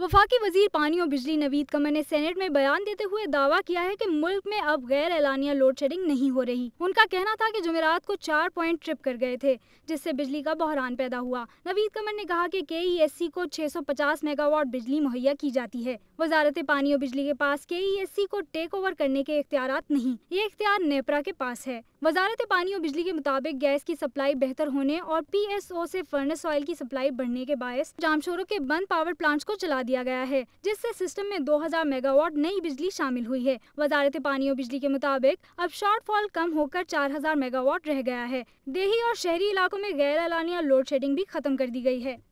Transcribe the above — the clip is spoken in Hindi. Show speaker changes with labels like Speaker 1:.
Speaker 1: वफाकी वजीर पानी और बिजली नवीद कमर ने सेनेट में बयान देते हुए दावा किया है कि मुल्क में अब गैर एलानिया लोड शेडिंग नहीं हो रही उनका कहना था कि जमेरात को चार पॉइंट ट्रिप कर गए थे जिससे बिजली का बहरान पैदा हुआ नवीद कमर ने कहा कि के को 650 मेगावाट बिजली मुहैया की जाती है वजारत पानी और बिजली के पास के को टेक ओवर करने के इख्तियार नहीं ये इख्तियार नेपरा के पास है वजारत पानी और बिजली के मुताबिक गैस की सप्लाई बेहतर होने और पी एस ओ ऐसी फर्नेस ऑयल की सप्लाई बढ़ने के बायस जामशोरों के बंद पावर प्लांट्स को चला दिया गया है जिससे सिस्टम में 2000 मेगावाट नई बिजली शामिल हुई है वजारत पानी और बिजली के मुताबिक अब शॉर्टफॉल कम होकर 4000 मेगावाट रह गया है देही और शहरी इलाकों में गैर एलानिया लोड शेडिंग भी खत्म कर दी गई है